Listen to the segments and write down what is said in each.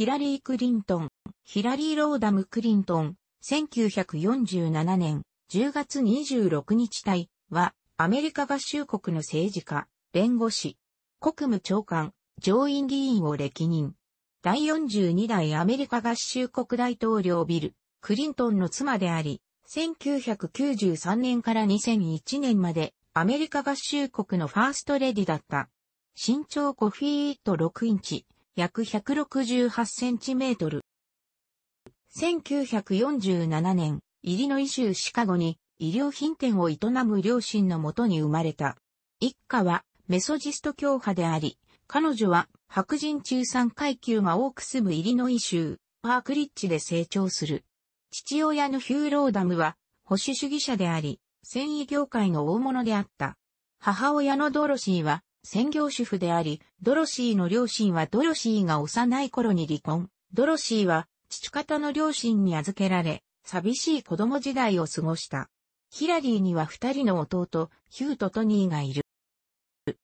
ヒラリー・クリントン、ヒラリー・ローダム・クリントン、1947年10月26日隊は、アメリカ合衆国の政治家、弁護士、国務長官、上院議員を歴任。第42代アメリカ合衆国大統領ビル、クリントンの妻であり、1993年から2001年までアメリカ合衆国のファーストレディだった。身長5フィート6インチ、約168センチメートル。1947年、イリノイ州シカゴに医療品店を営む両親のもとに生まれた。一家はメソジスト教派であり、彼女は白人中産階級が多く住むイリノイ州、パークリッチで成長する。父親のヒューローダムは保守主義者であり、繊維業界の大物であった。母親のドロシーは専業主婦であり、ドロシーの両親はドロシーが幼い頃に離婚。ドロシーは父方の両親に預けられ、寂しい子供時代を過ごした。ヒラリーには二人の弟、ヒューとトニーがいる。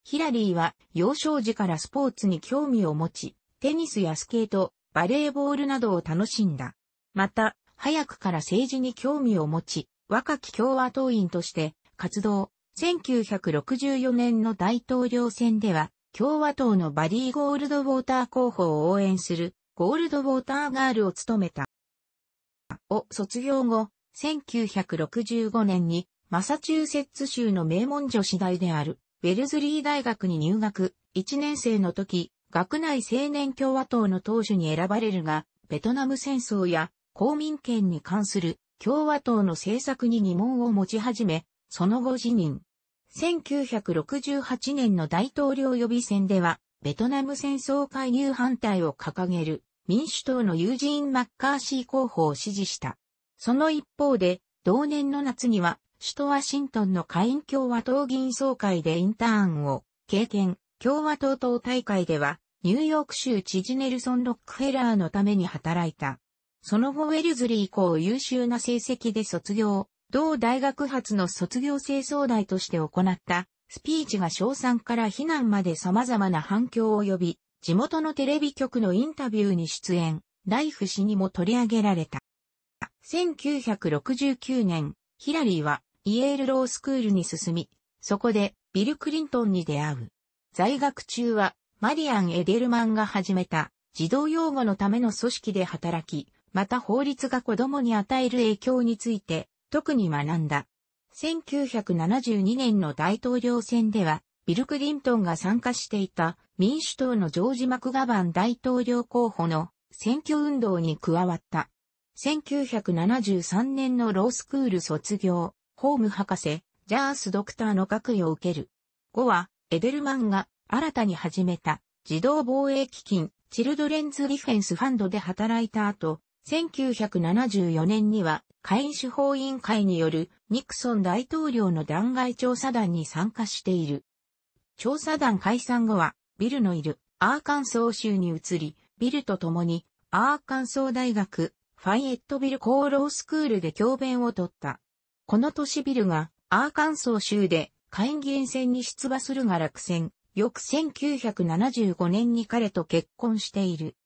ヒラリーは幼少時からスポーツに興味を持ち、テニスやスケート、バレーボールなどを楽しんだ。また、早くから政治に興味を持ち、若き共和党員として活動、1964年の大統領選では、共和党のバリー・ゴールドウォーター候補を応援する、ゴールドウォーターガールを務めた。を卒業後、1965年に、マサチューセッツ州の名門女子大である、ウェルズリー大学に入学、1年生の時、学内青年共和党の党首に選ばれるが、ベトナム戦争や公民権に関する共和党の政策に疑問を持ち始め、その後辞任。1968年の大統領予備選では、ベトナム戦争介入反対を掲げる民主党のユージーン・マッカーシー候補を支持した。その一方で、同年の夏には、首都ワシントンの下院共和党議員総会でインターンを経験、共和党党大会では、ニューヨーク州知事ネルソン・ロックフェラーのために働いた。その後ウェルズリー以降優秀な成績で卒業、同大学発の卒業生総代として行ったスピーチが賞賛から非難まで様々な反響を呼び、地元のテレビ局のインタビューに出演、ライフ氏にも取り上げられた。1969年、ヒラリーはイエールロースクールに進み、そこでビル・クリントンに出会う。在学中はマリアン・エデルマンが始めた児童養護のための組織で働き、また法律が子供に与える影響について特に学んだ。1972年の大統領選では、ビル・クリントンが参加していた民主党のジョージ・マクガバン大統領候補の選挙運動に加わった。1973年のロースクール卒業、ホーム博士、ジャースドクターの学位を受ける。後は、エデルマンが新たに始めた児童防衛基金、チルドレンズ・ディフェンス・ファンドで働いた後、1974年には下院司法委員会によるニクソン大統領の弾劾調査団に参加している。調査団解散後は、ビルのいるアーカンソー州に移り、ビルと共にアーカンソー大学ファイエットビル厚労スクールで教鞭を取った。この年ビルがアーカンソー州で下院議員選に出馬するが落選。翌1975年に彼と結婚している。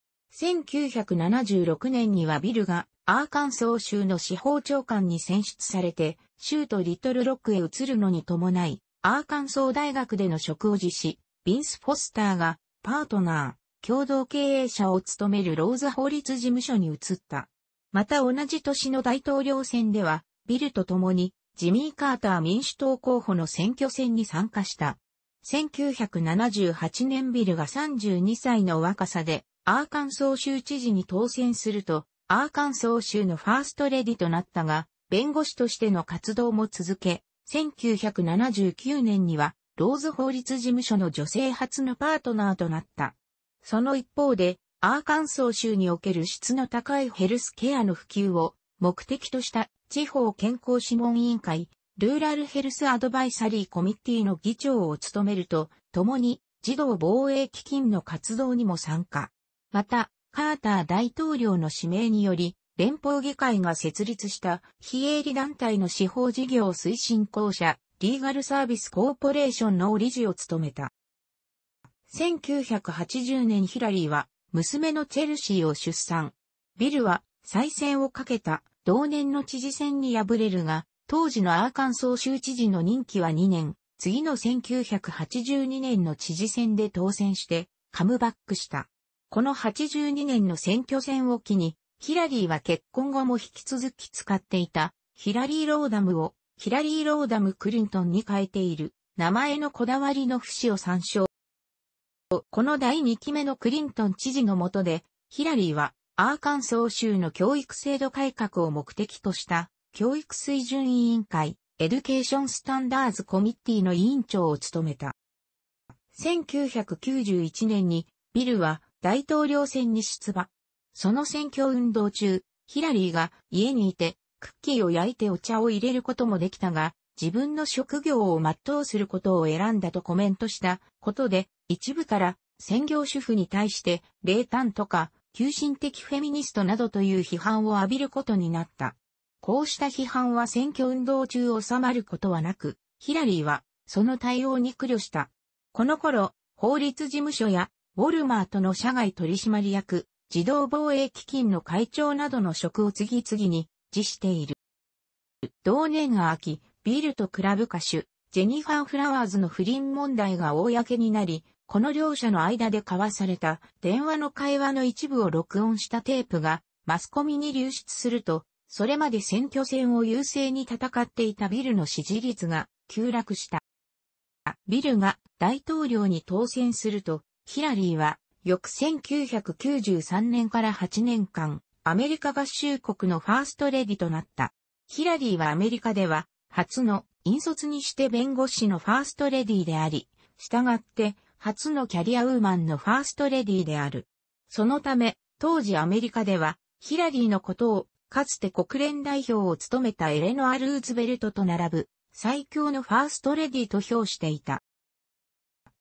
1976年にはビルがアーカンソー州の司法長官に選出されて、州都リトルロックへ移るのに伴い、アーカンソー大学での職を辞し、ビンス・フォスターがパートナー、共同経営者を務めるローズ法律事務所に移った。また同じ年の大統領選では、ビルと共にジミー・カーター民主党候補の選挙戦に参加した。1978年ビルが32歳の若さでアーカンソー州知事に当選すると、アーカンソー州のファーストレディとなったが、弁護士としての活動も続け、1979年には、ローズ法律事務所の女性初のパートナーとなった。その一方で、アーカンソー州における質の高いヘルスケアの普及を目的とした地方健康諮問委員会、ルーラルヘルスアドバイサリーコミッティの議長を務めると、共に児童防衛基金の活動にも参加。また、カーター大統領の指名により、連邦議会が設立した非営利団体の司法事業推進公社、リーガルサービスコーポレーションの理事を務めた。1980年ヒラリーは娘のチェルシーを出産。ビルは再選をかけた同年の知事選に敗れるが、当時のアーカンソー州知事の任期は2年、次の1982年の知事選で当選してカムバックした。この82年の選挙戦を機に、ヒラリーは結婚後も引き続き使っていたヒラリー・ローダムをヒラリー・ローダム・クリントンに変えている名前のこだわりの節を参照。この第2期目のクリントン知事の下で、ヒラリーはアーカンソー州の教育制度改革を目的とした教育水準委員会エデュケーションスタンダーズコミッティの委員長を務めた。1991年にビルは大統領選に出馬。その選挙運動中、ヒラリーが家にいて、クッキーを焼いてお茶を入れることもできたが、自分の職業を全うすることを選んだとコメントしたことで、一部から専業主婦に対して冷淡とか、急進的フェミニストなどという批判を浴びることになった。こうした批判は選挙運動中収まることはなく、ヒラリーはその対応に苦慮した。この頃、法律事務所やウォルマートの社外取締役、自動防衛基金の会長などの職を次々に辞している。同年秋、ビルとクラブ歌手、ジェニファー・フラワーズの不倫問題が公になり、この両者の間で交わされた電話の会話の一部を録音したテープがマスコミに流出すると、それまで選挙戦を優勢に戦っていたビルの支持率が急落した。ビルが大統領に当選すると、ヒラリーは、翌1993年から8年間、アメリカ合衆国のファーストレディとなった。ヒラリーはアメリカでは、初の、引率にして弁護士のファーストレディであり、従って、初のキャリアウーマンのファーストレディである。そのため、当時アメリカでは、ヒラリーのことを、かつて国連代表を務めたエレノア・ルーズベルトと並ぶ、最強のファーストレディと評していた。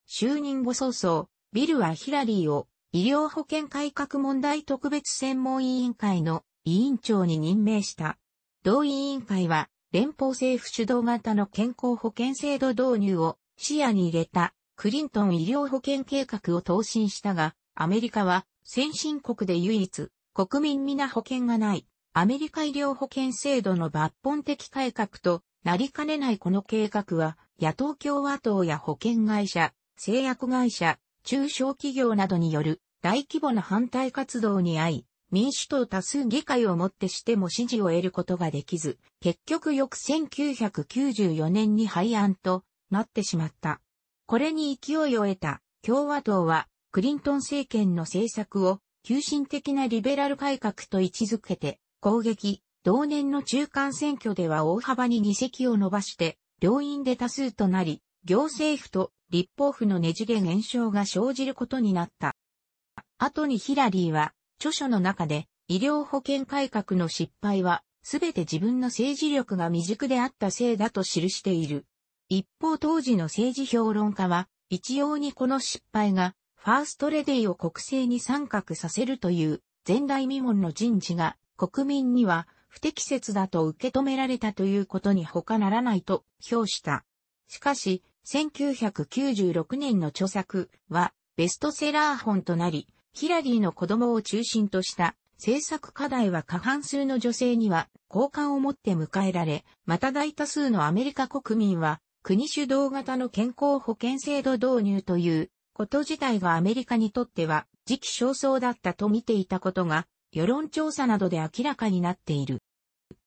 就任後早々、ビルはヒラリーを医療保険改革問題特別専門委員会の委員長に任命した。同委員会は連邦政府主導型の健康保険制度導入を視野に入れたクリントン医療保険計画を答申したが、アメリカは先進国で唯一国民皆保険がないアメリカ医療保険制度の抜本的改革となりかねないこの計画は野党共和党や保険会社、製薬会社、中小企業などによる大規模な反対活動に遭い、民主党多数議会をもってしても支持を得ることができず、結局翌1994年に廃案となってしまった。これに勢いを得た共和党はクリントン政権の政策を急進的なリベラル改革と位置づけて攻撃、同年の中間選挙では大幅に議席を伸ばして、両院で多数となり、行政府と立法府のねじれ現象が生じることになった。後にヒラリーは、著書の中で、医療保険改革の失敗は、すべて自分の政治力が未熟であったせいだと記している。一方当時の政治評論家は、一様にこの失敗が、ファーストレディを国政に参画させるという、前代未聞の人事が、国民には、不適切だと受け止められたということに他ならないと評した。しかし、1996年の著作はベストセラー本となり、ヒラリーの子供を中心とした制作課題は過半数の女性には好感を持って迎えられ、また大多数のアメリカ国民は国主導型の健康保険制度導入ということ自体がアメリカにとっては時期尚早だったと見ていたことが世論調査などで明らかになっている。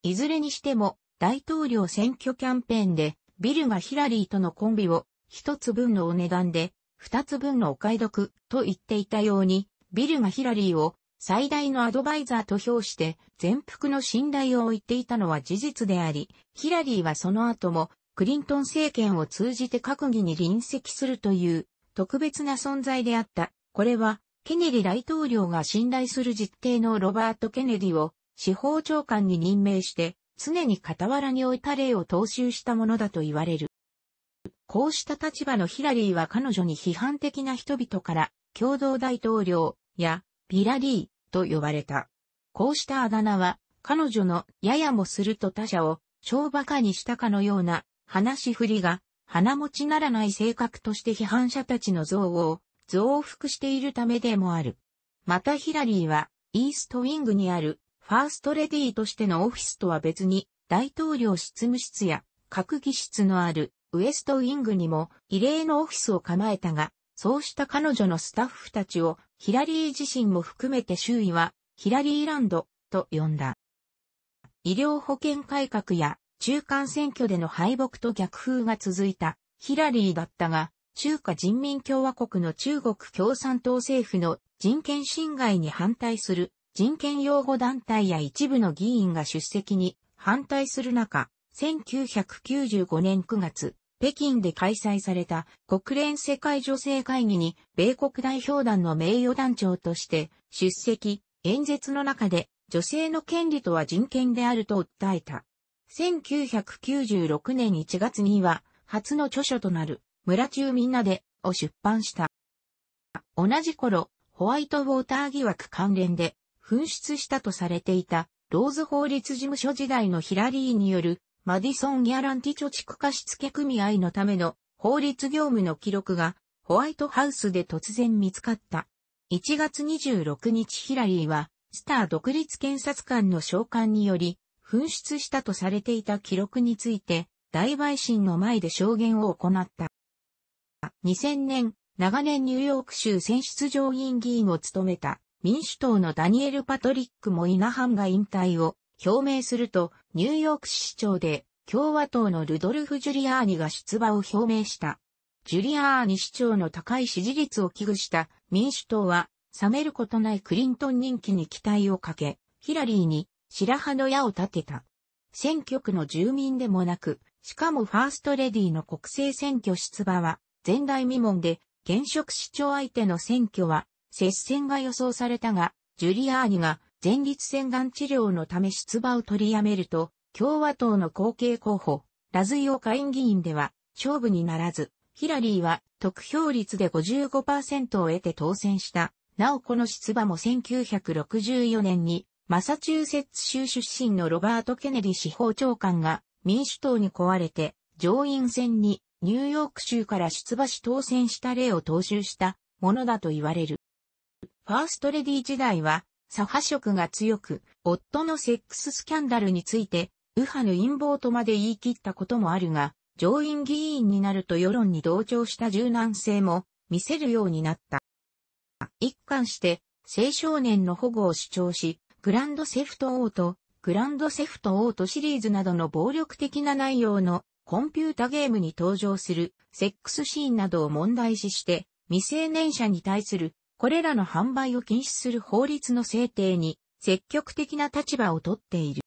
いずれにしても大統領選挙キャンペーンでビルがヒラリーとのコンビを、一つ分のお値段で、二つ分のお買い得と言っていたように、ビルがヒラリーを最大のアドバイザーと評して、全幅の信頼を置いていたのは事実であり、ヒラリーはその後も、クリントン政権を通じて閣議に臨席するという、特別な存在であった。これは、ケネディ大統領が信頼する実定のロバート・ケネディを司法長官に任命して、常に傍らに置いた例を踏襲したものだと言われる。こうした立場のヒラリーは彼女に批判的な人々から共同大統領やビラリーと呼ばれた。こうしたあだ名は彼女のややもすると他者を超馬鹿にしたかのような話し振りが鼻持ちならない性格として批判者たちの憎悪を増幅しているためでもある。またヒラリーはイーストウィングにあるファーストレディーとしてのオフィスとは別に、大統領執務室や閣議室のあるウエストウィングにも異例のオフィスを構えたが、そうした彼女のスタッフたちをヒラリー自身も含めて周囲はヒラリーランドと呼んだ。医療保険改革や中間選挙での敗北と逆風が続いたヒラリーだったが、中華人民共和国の中国共産党政府の人権侵害に反対する人権擁護団体や一部の議員が出席に反対する中、1995年9月、北京で開催された国連世界女性会議に米国代表団の名誉団長として出席、演説の中で女性の権利とは人権であると訴えた。1996年1月には初の著書となる村中みんなでを出版した。同じ頃、ホワイトウォーター疑惑関連で紛失したとされていた、ローズ法律事務所時代のヒラリーによる、マディソン・ギャランティ貯蓄貸付組合のための法律業務の記録が、ホワイトハウスで突然見つかった。1月26日ヒラリーは、スター独立検察官の召喚により、紛失したとされていた記録について、大陪審の前で証言を行った。2000年、長年ニューヨーク州選出上院議員を務めた、民主党のダニエル・パトリック・モイナハンが引退を表明すると、ニューヨーク市長で共和党のルドルフ・ジュリアーニが出馬を表明した。ジュリアーニ市長の高い支持率を危惧した民主党は、冷めることないクリントン人気に期待をかけ、ヒラリーに白羽の矢を立てた。選挙区の住民でもなく、しかもファーストレディの国政選挙出馬は、前代未聞で、現職市長相手の選挙は、接戦が予想されたが、ジュリアーニが前立腺がん治療のため出馬を取りやめると、共和党の後継候補、ラズイオ下院議員では勝負にならず、ヒラリーは得票率で55%を得て当選した。なおこの出馬も1964年にマサチューセッツ州出身のロバート・ケネディ司法長官が民主党に壊れて上院選にニューヨーク州から出馬し当選した例を踏襲したものだと言われる。ファーストレディ時代は、左派色が強く、夫のセックススキャンダルについて、右派の陰謀とまで言い切ったこともあるが、上院議員になると世論に同調した柔軟性も見せるようになった。一貫して、青少年の保護を主張し、グランドセフトオート、グランドセフトオートシリーズなどの暴力的な内容のコンピュータゲームに登場するセックスシーンなどを問題視して、未成年者に対するこれらの販売を禁止する法律の制定に積極的な立場をとっている。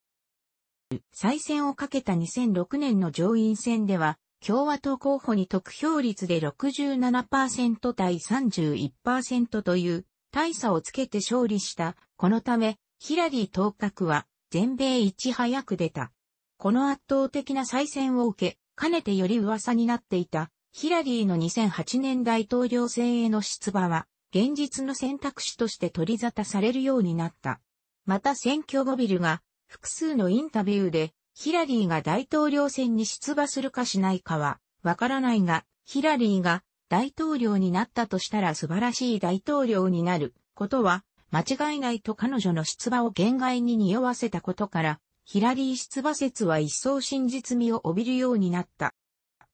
再選をかけた2006年の上院選では、共和党候補に得票率で67%対31%という大差をつけて勝利した。このため、ヒラリー当確は全米いち早く出た。この圧倒的な再選を受け、かねてより噂になっていたヒラリーの2008年大統領選への出馬は現実の選択肢として取り沙汰されるようになった。また選挙後ビルが複数のインタビューでヒラリーが大統領選に出馬するかしないかはわからないが、ヒラリーが大統領になったとしたら素晴らしい大統領になることは間違いないと彼女の出馬を限界に匂わせたことから、ヒラリー出馬説は一層真実味を帯びるようになった。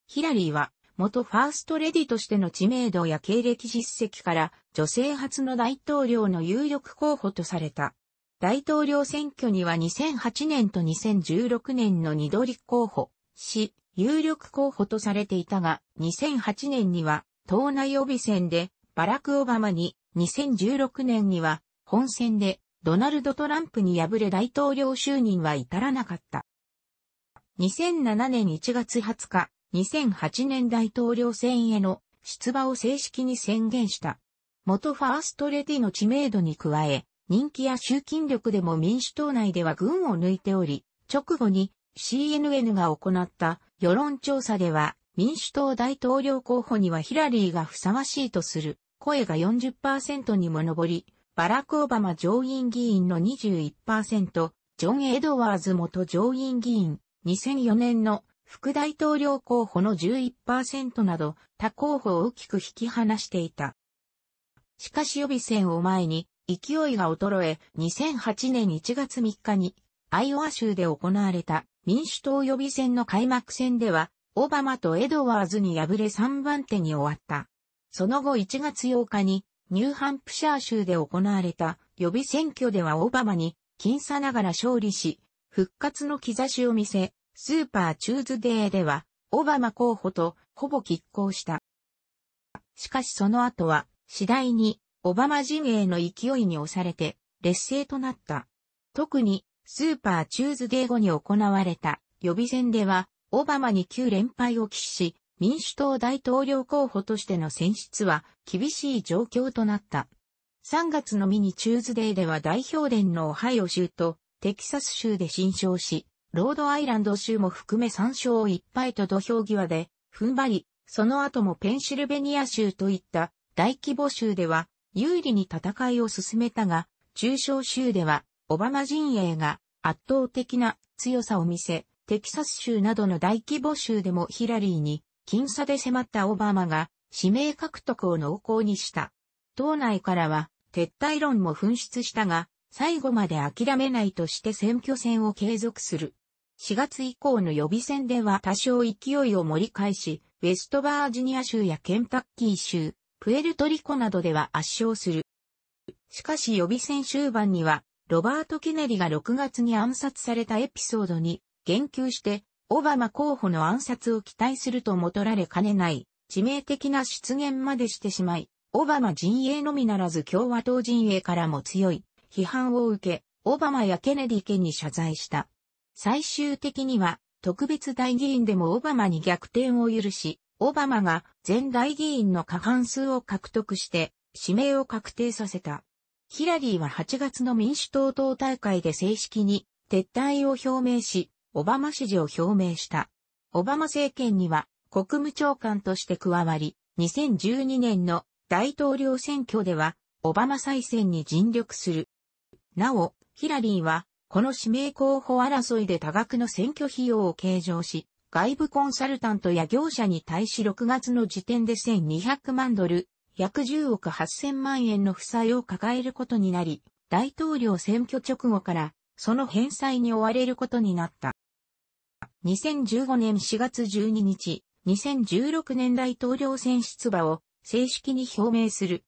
ヒラリーは元ファーストレディとしての知名度や経歴実績から女性初の大統領の有力候補とされた。大統領選挙には2008年と2016年の2度立候補し、有力候補とされていたが、2008年には党内予備選でバラク・オバマに、2016年には本選でドナルド・トランプに敗れ大統領就任は至らなかった。2007年1月20日、2008年大統領選への出馬を正式に宣言した。元ファーストレディの知名度に加え、人気や集金力でも民主党内では群を抜いており、直後に CNN が行った世論調査では民主党大統領候補にはヒラリーがふさわしいとする声が40%にも上り、バラク・オバマ上院議員の21%、ジョン・エドワーズ元上院議員、2004年の副大統領候補の11%など、他候補を大きく引き離していた。しかし予備選を前に、勢いが衰え、2008年1月3日に、アイオワ州で行われた民主党予備選の開幕戦では、オバマとエドワーズに敗れ3番手に終わった。その後1月8日に、ニューハンプシャー州で行われた予備選挙ではオバマに、僅差ながら勝利し、復活の兆しを見せ、スーパーチューズデーでは、オバマ候補とほぼ拮抗した。しかしその後は、次第に、オバマ陣営の勢いに押されて、劣勢となった。特に、スーパーチューズデー後に行われた予備選では、オバマに9連敗を喫し、民主党大統領候補としての選出は厳しい状況となった。3月のミニチューズデーでは代表連のオハイオ州とテキサス州で新勝し、ロードアイランド州も含め3勝1敗と土俵際で、踏ん張り、その後もペンシルベニア州といった大規模州では有利に戦いを進めたが、中小州ではオバマ陣営が圧倒的な強さを見せ、テキサス州などの大規模州でもヒラリーに僅差で迫ったオバマが指名獲得を濃厚にした。党内からは撤退論も紛失したが、最後まで諦めないとして選挙戦を継続する4月以降の予備選では多少勢いを盛り返し、ウェストバージニア州やケンタッキー州、プエルトリコなどでは圧勝する。しかし予備選終盤には、ロバート・ケネリが6月に暗殺されたエピソードに言及して、オバマ候補の暗殺を期待するともとられかねない、致命的な出現までしてしまい、オバマ陣営のみならず共和党陣営からも強い批判を受け、オバマやケネディ家に謝罪した。最終的には特別代議員でもオバマに逆転を許し、オバマが全代議員の過半数を獲得して指名を確定させた。ヒラリーは8月の民主党党大会で正式に撤退を表明し、オバマ支持を表明した。オバマ政権には国務長官として加わり、2012年の大統領選挙ではオバマ再選に尽力する。なお、ヒラリーはこの指名候補争いで多額の選挙費用を計上し、外部コンサルタントや業者に対し6月の時点で1200万ドル、約10億8000万円の負債を抱えることになり、大統領選挙直後からその返済に追われることになった。2015年4月12日、2016年大統領選出馬を正式に表明する。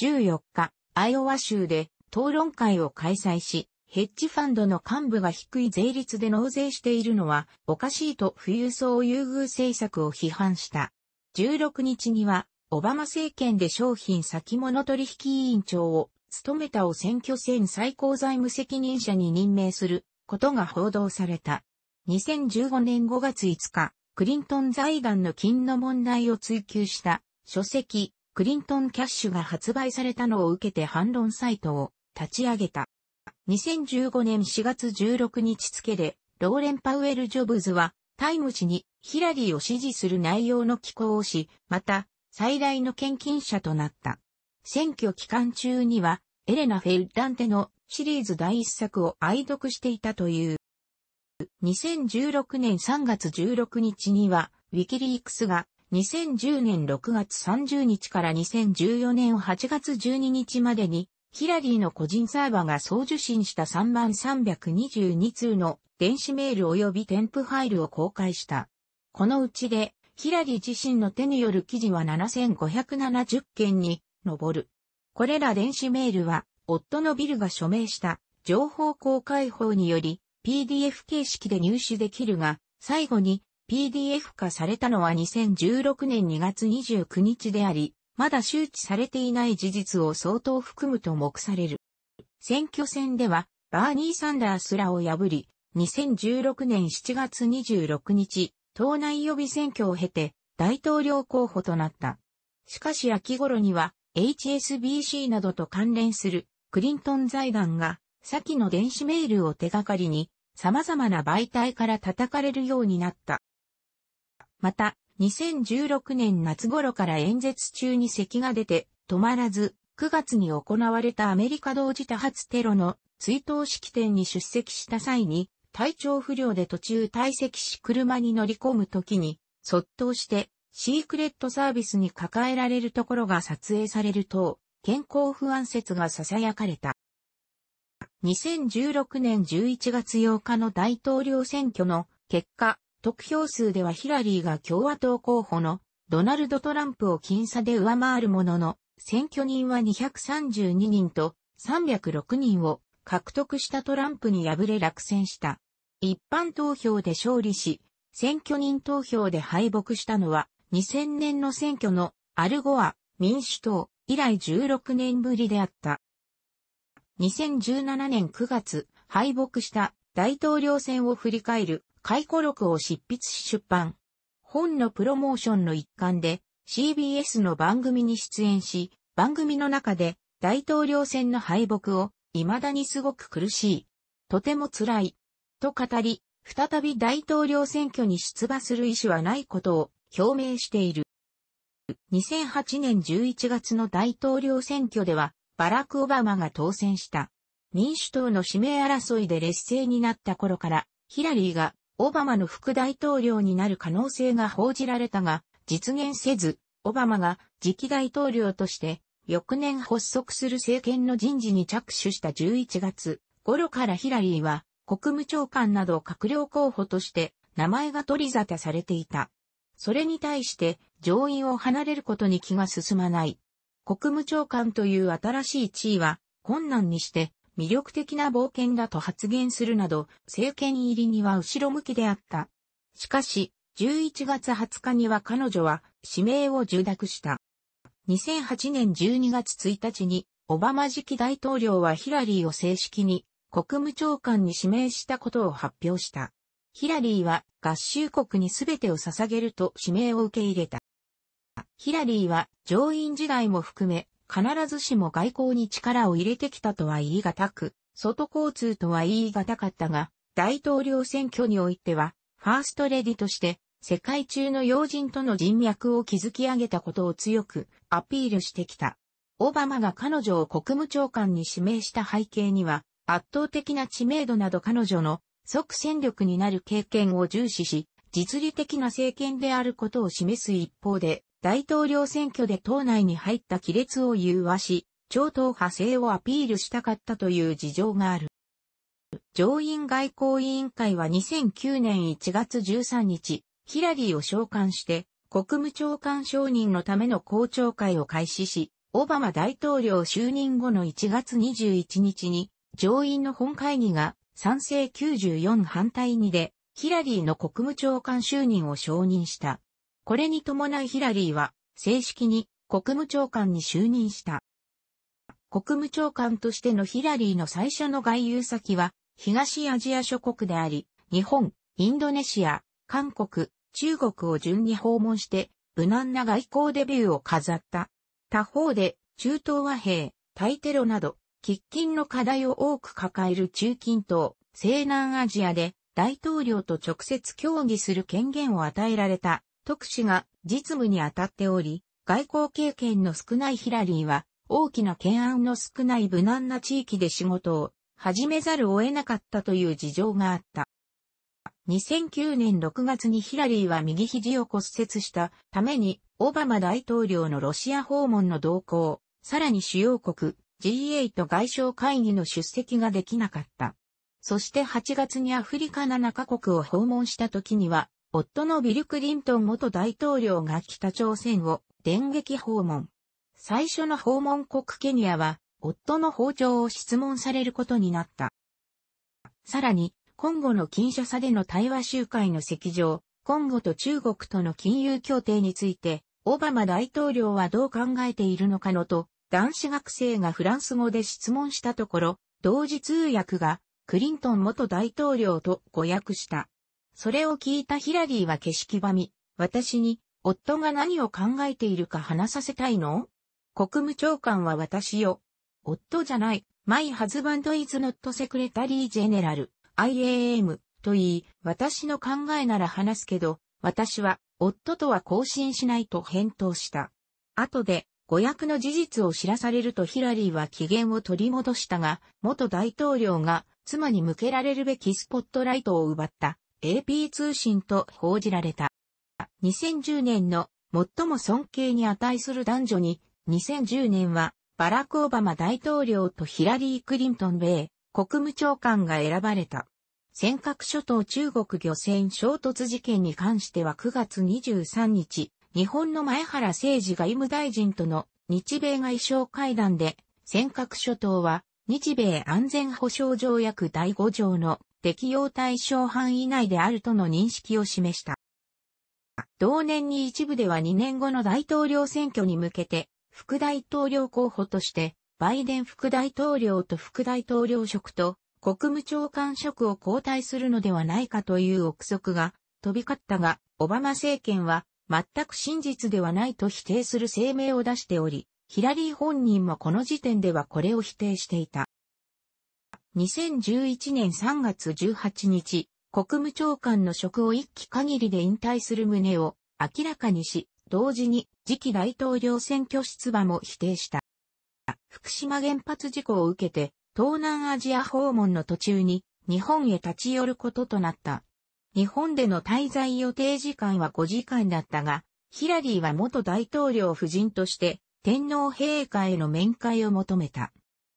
14日、アイオワ州で討論会を開催し、ヘッジファンドの幹部が低い税率で納税しているのはおかしいと富裕層優遇政策を批判した。16日には、オバマ政権で商品先物取引委員長を務めたを選挙戦最高財務責任者に任命することが報道された。2015年5月5日、クリントン財団の金の問題を追求した書籍、クリントンキャッシュが発売されたのを受けて反論サイトを立ち上げた。2015年4月16日付で、ローレン・パウエル・ジョブズは、タイム誌にヒラリーを支持する内容の寄稿をし、また、最大の献金者となった。選挙期間中には、エレナ・フェルダンテのシリーズ第一作を愛読していたという。2016年3月16日には、ウィキリークスが2010年6月30日から2014年8月12日までにヒラリーの個人サーバが送受信した3322通の電子メール及び添付ファイルを公開した。このうちで、ヒラリー自身の手による記事は7570件に上る。これら電子メールは、夫のビルが署名した情報公開法により PDF 形式で入手できるが、最後に PDF 化されたのは2016年2月29日であり、まだ周知されていない事実を相当含むと目される。選挙戦では、バーニー・サンダースらを破り、2016年7月26日、党内予備選挙を経て、大統領候補となった。しかし秋頃には、HSBC などと関連するクリントン財団が、先の電子メールを手がかりに、様々な媒体から叩かれるようになった。また、2016年夏頃から演説中に咳が出て止まらず、9月に行われたアメリカ同時多発テロの追悼式典に出席した際に、体調不良で途中退席し車に乗り込む時に、そっとして、シークレットサービスに抱えられるところが撮影されると、健康不安説が囁かれた。2016年11月8日の大統領選挙の結果、得票数ではヒラリーが共和党候補のドナルド・トランプを僅差で上回るものの、選挙人は232人と306人を獲得したトランプに敗れ落選した。一般投票で勝利し、選挙人投票で敗北したのは2000年の選挙のアルゴア民主党以来16年ぶりであった。2017年9月敗北した大統領選を振り返る回顧録を執筆し出版。本のプロモーションの一環で CBS の番組に出演し、番組の中で大統領選の敗北を未だにすごく苦しい。とても辛い。と語り、再び大統領選挙に出馬する意思はないことを表明している。2008年11月の大統領選挙では、バラク・オバマが当選した。民主党の指名争いで劣勢になった頃から、ヒラリーがオバマの副大統領になる可能性が報じられたが、実現せず、オバマが次期大統領として翌年発足する政権の人事に着手した11月頃からヒラリーは国務長官など閣僚候補として名前が取り沙汰されていた。それに対して上院を離れることに気が進まない。国務長官という新しい地位は困難にして魅力的な冒険だと発言するなど、政権入りには後ろ向きであった。しかし、11月20日には彼女は指名を受諾した。2008年12月1日に、オバマ次期大統領はヒラリーを正式に国務長官に指名したことを発表した。ヒラリーは合衆国に全てを捧げると指名を受け入れた。ヒラリーは上院時代も含め必ずしも外交に力を入れてきたとは言い難く、外交通とは言い難かったが、大統領選挙においては、ファーストレディとして、世界中の要人との人脈を築き上げたことを強くアピールしてきた。オバマが彼女を国務長官に指名した背景には、圧倒的な知名度など彼女の即戦力になる経験を重視し、実利的な政権であることを示す一方で、大統領選挙で党内に入った亀裂を融和し、超党派制をアピールしたかったという事情がある。上院外交委員会は2009年1月13日、ヒラリーを召喚して、国務長官承認のための公聴会を開始し、オバマ大統領就任後の1月21日に、上院の本会議が賛成94反対2で、ヒラリーの国務長官就任を承認した。これに伴いヒラリーは、正式に国務長官に就任した。国務長官としてのヒラリーの最初の外遊先は、東アジア諸国であり、日本、インドネシア、韓国、中国を順に訪問して、無難な外交デビューを飾った。他方で、中東和平、対テロなど、喫緊の課題を多く抱える中近東、西南アジアで、大統領と直接協議する権限を与えられた特使が実務に当たっており、外交経験の少ないヒラリーは、大きな懸案の少ない無難な地域で仕事を始めざるを得なかったという事情があった。2009年6月にヒラリーは右肘を骨折したために、オバマ大統領のロシア訪問の動向、さらに主要国 G8 外相会議の出席ができなかった。そして8月にアフリカ7カ国を訪問した時には、夫のビル・クリントン元大統領が北朝鮮を電撃訪問。最初の訪問国ケニアは、夫の包丁を質問されることになった。さらに、今後の近所差での対話集会の席上、今後と中国との金融協定について、オバマ大統領はどう考えているのかのと、男子学生がフランス語で質問したところ、同時通訳がクリントン元大統領と誤訳した。それを聞いたヒラリーは景色ばみ、私に、夫が何を考えているか話させたいの国務長官は私よ。夫じゃない、マイハズバンドイズノットセクレタリージェネラル、IAM、と言い、私の考えなら話すけど、私は、夫とは交信しないと返答した。後で、誤訳の事実を知らされるとヒラリーは機嫌を取り戻したが、元大統領が妻に向けられるべきスポットライトを奪った AP 通信と報じられた。2010年の最も尊敬に値する男女に、2010年はバラク・オバマ大統領とヒラリー・クリントン米国務長官が選ばれた。尖閣諸島中国漁船衝突事件に関しては9月23日、日本の前原誠二外務大臣との日米外相会談で、尖閣諸島は日米安全保障条約第5条の適用対象範囲内であるとの認識を示した。同年に一部では2年後の大統領選挙に向けて、副大統領候補として、バイデン副大統領と副大統領職と国務長官職を交代するのではないかという憶測が飛び交ったが、オバマ政権は全く真実ではないと否定する声明を出しており、ヒラリー本人もこの時点ではこれを否定していた。2011年3月18日、国務長官の職を一期限りで引退する旨を明らかにし、同時に次期大統領選挙出馬も否定した。福島原発事故を受けて、東南アジア訪問の途中に日本へ立ち寄ることとなった。日本での滞在予定時間は5時間だったが、ヒラリーは元大統領夫人として天皇陛下への面会を求めた。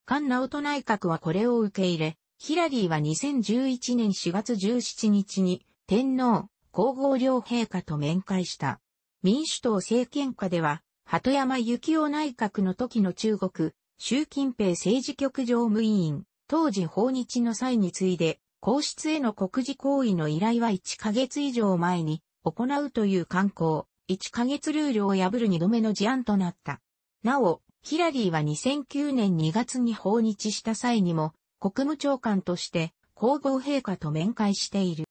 菅直人内閣はこれを受け入れ、ヒラリーは2011年4月17日に天皇、皇后両陛下と面会した。民主党政権下では、鳩山幸雄内閣の時の中国、習近平政治局常務委員、当時訪日の際に次いで、皇室への国事行為の依頼は1ヶ月以上前に行うという慣行、1ヶ月ルールを破る2度目の事案となった。なお、ヒラリーは2009年2月に訪日した際にも、国務長官として皇后陛下と面会している。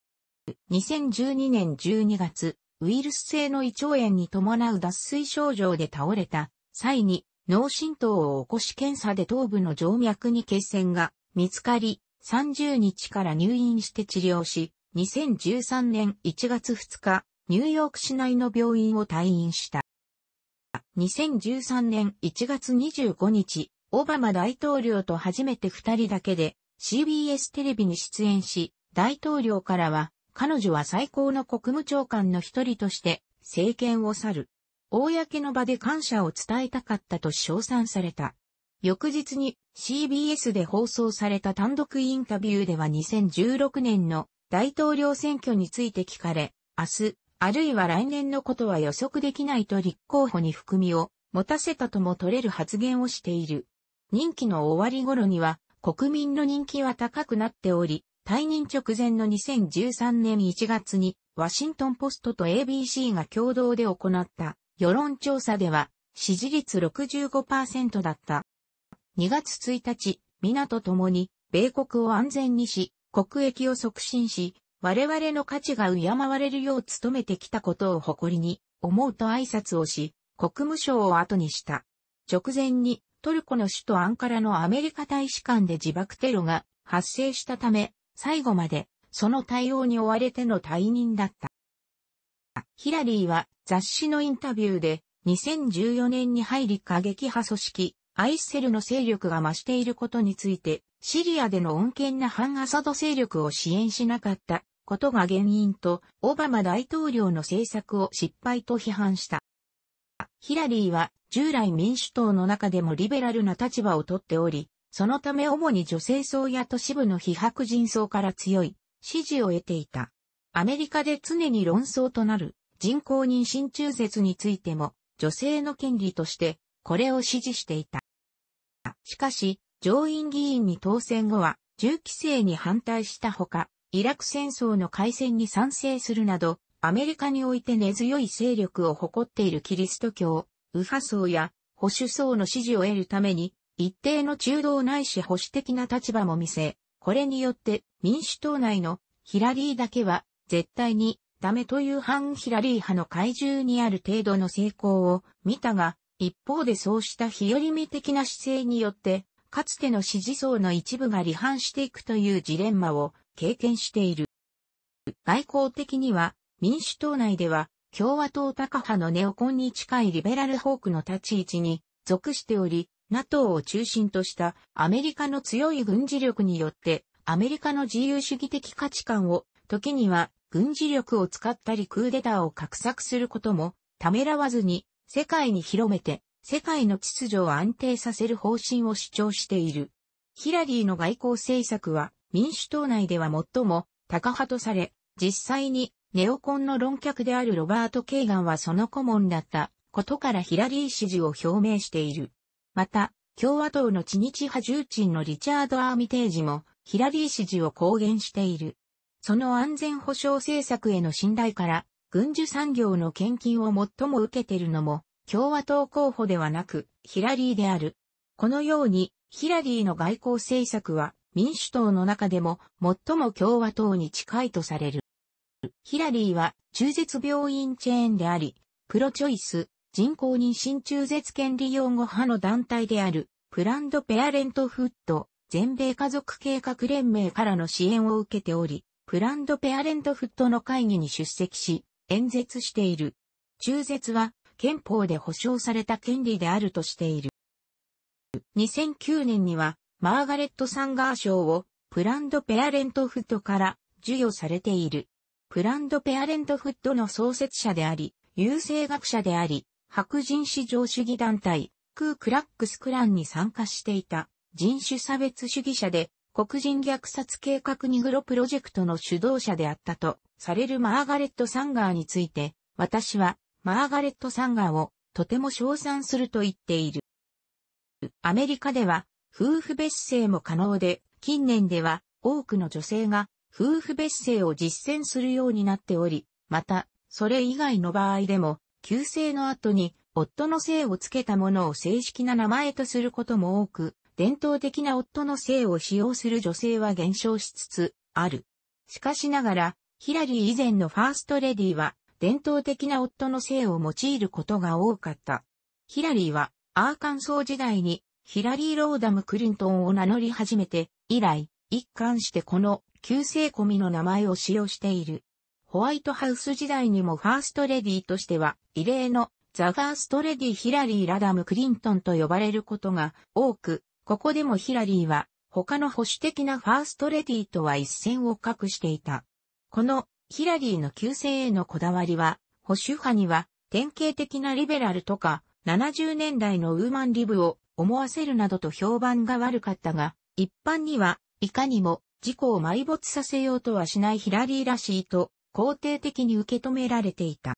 2012年12月、ウイルス性の胃腸炎に伴う脱水症状で倒れた際に脳震盪を起こし検査で頭部の静脈に血栓が見つかり、30日から入院して治療し、2013年1月2日、ニューヨーク市内の病院を退院した。2013年1月25日、オバマ大統領と初めて二人だけで CBS テレビに出演し、大統領からは、彼女は最高の国務長官の一人として政権を去る。公の場で感謝を伝えたかったと称賛された。翌日に CBS で放送された単独インタビューでは2016年の大統領選挙について聞かれ、明日あるいは来年のことは予測できないと立候補に含みを持たせたとも取れる発言をしている。任期の終わり頃には国民の人気は高くなっており、退任直前の2013年1月にワシントンポストと ABC が共同で行った世論調査では支持率65%だった。2月1日、皆と共に米国を安全にし、国益を促進し、我々の価値が敬われるよう努めてきたことを誇りに、思うと挨拶をし、国務省を後にした。直前に、トルコの首都アンカラのアメリカ大使館で自爆テロが発生したため、最後まで、その対応に追われての退任だった。ヒラリーは雑誌のインタビューで、2014年に入り過激派組織、アイセルの勢力が増していることについて、シリアでの穏健な反アサド勢力を支援しなかったことが原因と、オバマ大統領の政策を失敗と批判した。ヒラリーは従来民主党の中でもリベラルな立場をとっており、そのため主に女性層や都市部の非白人層から強い支持を得ていた。アメリカで常に論争となる人工妊娠中絶についても女性の権利としてこれを支持していた。しかし、上院議員に当選後は銃規制に反対したほか、イラク戦争の開戦に賛成するなど、アメリカにおいて根強い勢力を誇っているキリスト教、右派層や保守層の支持を得るために、一定の中道ないし保守的な立場も見せ、これによって民主党内のヒラリーだけは絶対にダメという反ヒラリー派の怪獣にある程度の成功を見たが、一方でそうした日和見的な姿勢によって、かつての支持層の一部が離反していくというジレンマを経験している。外交的には、民主党内では、共和党高派のネオコンに近いリベラルホークの立ち位置に属しており、NATO を中心としたアメリカの強い軍事力によって、アメリカの自由主義的価値観を、時には軍事力を使ったりクーデターを画策することも、ためらわずに、世界に広めて、世界の秩序を安定させる方針を主張している。ヒラリーの外交政策は、民主党内では最も高派とされ、実際にネオコンの論客であるロバート・ケイガンはその顧問だったことからヒラリー支持を表明している。また、共和党の知日派重鎮のリチャード・アーミテージもヒラリー支持を公言している。その安全保障政策への信頼から、軍需産業の献金を最も受けているのも、共和党候補ではなく、ヒラリーである。このように、ヒラリーの外交政策は、民主党の中でも最も共和党に近いとされる。ヒラリーは中絶病院チェーンであり、プロチョイス、人工妊娠中絶権利擁護派の団体である、プランドペアレントフット、全米家族計画連盟からの支援を受けており、プランドペアレントフットの会議に出席し、演説している。中絶は憲法で保障された権利であるとしている。2009年にはマーガレット・サンガー賞をプランド・ペアレントフッドから授与されている。プランド・ペアレントフッドの創設者であり、優生学者であり、白人至上主義団体、クー・クラックス・クランに参加していた人種差別主義者で、黒人虐殺計画ニグロプロジェクトの主導者であったとされるマーガレット・サンガーについて、私はマーガレット・サンガーをとても称賛すると言っている。アメリカでは夫婦別姓も可能で、近年では多くの女性が夫婦別姓を実践するようになっており、また、それ以外の場合でも、旧姓の後に夫の姓をつけたものを正式な名前とすることも多く、伝統的な夫の姓を使用する女性は減少しつつある。しかしながら、ヒラリー以前のファーストレディは、伝統的な夫の姓を用いることが多かった。ヒラリーは、アーカンソー時代にヒラリー・ローダム・クリントンを名乗り始めて、以来、一貫してこの旧姓込みの名前を使用している。ホワイトハウス時代にもファーストレディとしては、異例のザ・ファーストレディ・ヒラリー・ラダム・クリントンと呼ばれることが多く、ここでもヒラリーは他の保守的なファーストレディとは一線を画していた。このヒラリーの旧姓へのこだわりは、保守派には典型的なリベラルとか70年代のウーマンリブを思わせるなどと評判が悪かったが、一般には、いかにも、事故を埋没させようとはしないヒラリーらしいと、肯定的に受け止められていた。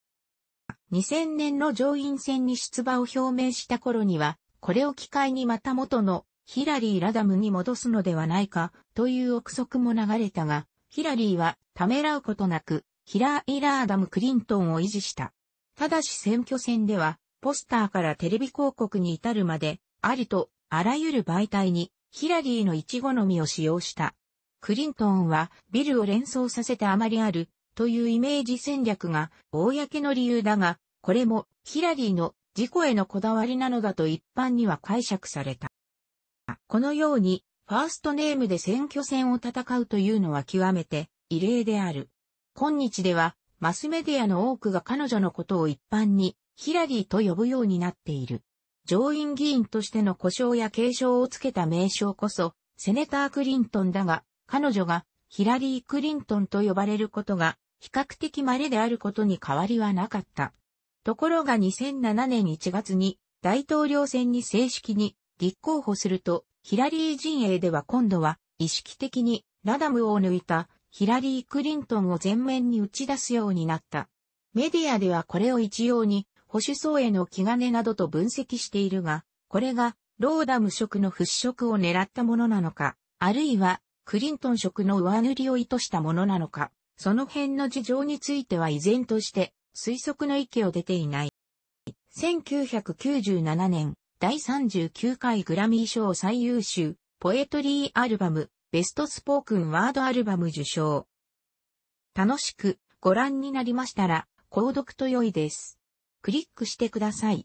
2000年の上院選に出馬を表明した頃には、これを機会にまた元のヒラリー・ラダムに戻すのではないかという憶測も流れたが、ヒラリーはためらうことなくヒラー・イラーダム・クリントンを維持した。ただし選挙戦ではポスターからテレビ広告に至るまでありとあらゆる媒体にヒラリーの一チのみを使用した。クリントンはビルを連想させてあまりあるというイメージ戦略が公の理由だが、これもヒラリーの自己へのこだわりなのだと一般には解釈された。このようにファーストネームで選挙戦を戦うというのは極めて異例である。今日ではマスメディアの多くが彼女のことを一般にヒラリーと呼ぶようになっている。上院議員としての故障や継承をつけた名称こそ、セネター・クリントンだが、彼女がヒラリー・クリントンと呼ばれることが比較的稀であることに変わりはなかった。ところが2007年1月に大統領選に正式に立候補すると、ヒラリー陣営では今度は意識的にラダムを抜いたヒラリー・クリントンを前面に打ち出すようになった。メディアではこれを一様に保守層への気兼ねなどと分析しているが、これがローダム色の払拭を狙ったものなのか、あるいはクリントン色の上塗りを意図したものなのか、その辺の事情については依然として推測の域を出ていない。1997年、第39回グラミー賞最優秀、ポエトリーアルバム、ベストスポークンワードアルバム受賞。楽しくご覧になりましたら、購読と良いです。クリックしてください。